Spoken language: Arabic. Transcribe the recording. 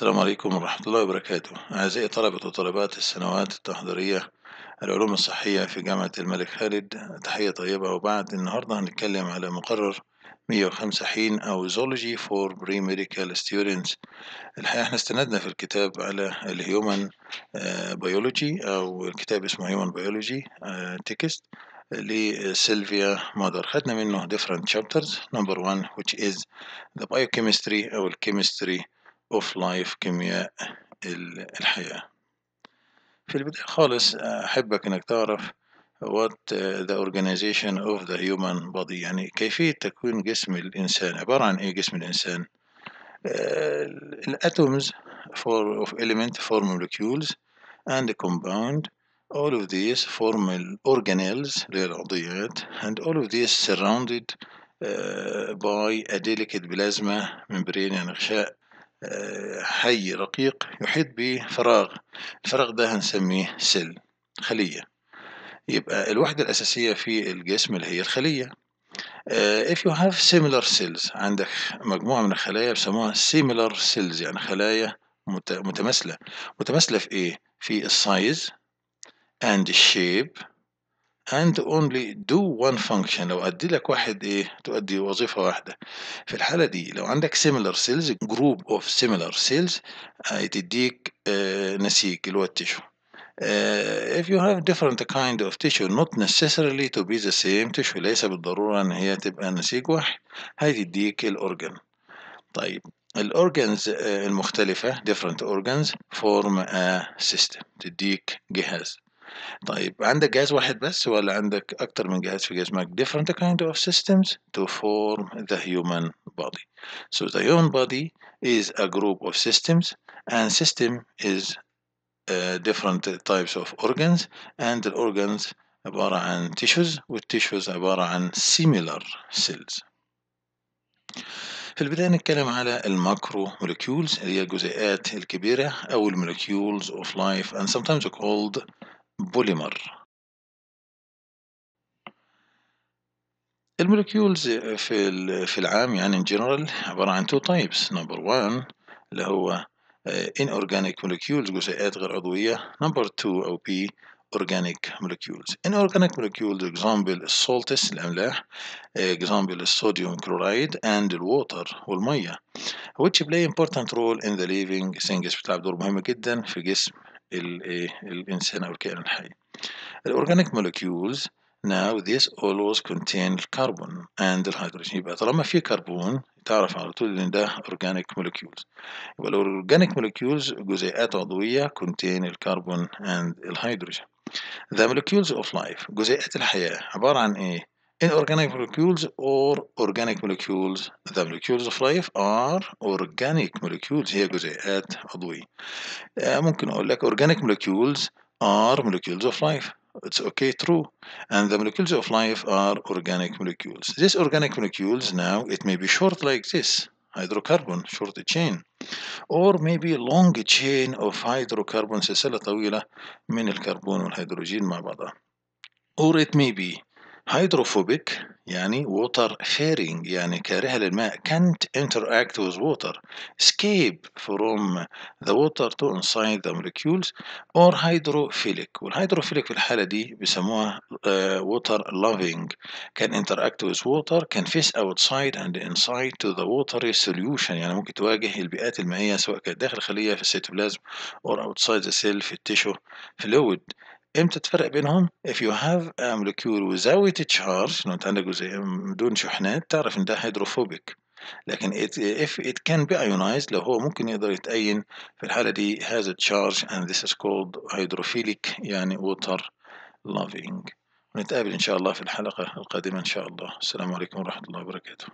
السلام عليكم ورحمة الله وبركاته أعزائي طلبة وطلبات السنوات التحضيرية العلوم الصحية في جامعة الملك خالد تحية طيبة وبعد النهاردة هنتكلم على مقرر 105 حين أو Zoology for Pre-Medical Students الحقيقة احنا استندنا في الكتاب على الهيومن آه، بيولوجي أو الكتاب اسمه هيومن بيولوجي تكست لسيلفيا مادر خدنا منه different chapters number one which is the biochemistry أو الكيمستري اوف لايف كيمياء الحياه في البدايه خالص احبك انك تعرف what uh, the organization of the human body يعني كيفيه تكوين جسم الانسان عباره عن ايه جسم الانسان الاتومز فور اوف اليمنت فور مولكيولز اند كومباوند all of these form organelles اللي هي العضيات and all of these surrounded uh, by a delicate plasma membrane يعني غشاء حي رقيق يحيط بفراغ الفراغ ده هنسميه سل خلية يبقى الوحدة الأساسية في الجسم اللي هي الخلية Uh, if you have similar cells عندك مجموعة من الخلايا بيسموها similar cells يعني خلايا متماثلة متماثلة في إيه؟ في السايز and shape and only do one function لو أدي لك واحد إيه تؤدي وظيفة واحدة في الحالة دي لو عندك similar cells group of similar cells هتديك نسيج اللي هو التشو Uh, if you have different kind of tissue not necessarily to be the same tissue ليس بالضرورة إن هي تبقى نسيج واحد هتديك الأورجن طيب الأورجنز المختلفة different organs form a system تديك جهاز طيب عندك جهاز واحد بس ولا عندك أكتر من جهاز في جسمك؟ Different kind of systems to form the human body. So the human body is a group of systems and system is uh, different types of organs and the organs عبارة عن tissues والtissues عبارة عن similar cells. في البداية نتكلم على الماكرو مولكيولز اللي هي الجزيئات الكبيرة أو المولكيولز of life and sometimes called بوليمر المولكيولز في في العام يعني ان جنرال عباره عن تو تايبس نمبر 1 اللي هو ان اورجانيك مولكيولز جزيئات غير عضويه نمبر 2 او بي اورجانيك مولكيولز ان اورجانيك مولكيولز اكزامبل السولتس الاملاح اكزامبل الصوديوم كلورايد اند الووتر والميه which play important role in the living things بتلعب دور مهم جدا في جسم الإنسان أو الكائن الحي. organic molecules now this always contain carbon and hydrogen يبقى طالما في كربون تعرف على طول ان ده organic molecules يبقى organic molecules جزيئات عضويه contain الكربون and الهيدروجين the molecules of life جزيئات الحياه عباره عن ايه Inorganic molecules or organic molecules The molecules of life are organic molecules هي جزيئات عضوية ممكن أقول لك organic molecules are molecules of life It's okay, true. And the molecules of life are organic molecules. These organic molecules now, it may be short like this, hydrocarbon, short chain. Or maybe a long chain of hydrocarbon, سلسلة طويلة من الكربون والهيدروجين مع بعضها. Or it may be hydrophobic يعني water fearing يعني كارهة للماء can't interact with water escape from the water to inside the molecules or hydrophilic والهيدروفيليك في الحالة دي بيسموها uh, water loving can interact with water can face outside and inside to the watery solution يعني ممكن تواجه البيئات المائية سواء كانت داخل الخلية في السيتوبلازم or outside the cell في التيشو fluid امتى تفرق بينهم؟ if you have a molecule without a charge لو انت عندك جزيء بدون شحنات تعرف ان ده هيدروفوبيك لكن it, if it can be ionized لو هو ممكن يقدر يتأين في الحالة دي has a charge and this is called hydrophilic يعني water loving ونتقابل إن شاء الله في الحلقة القادمة إن شاء الله السلام عليكم ورحمة الله وبركاته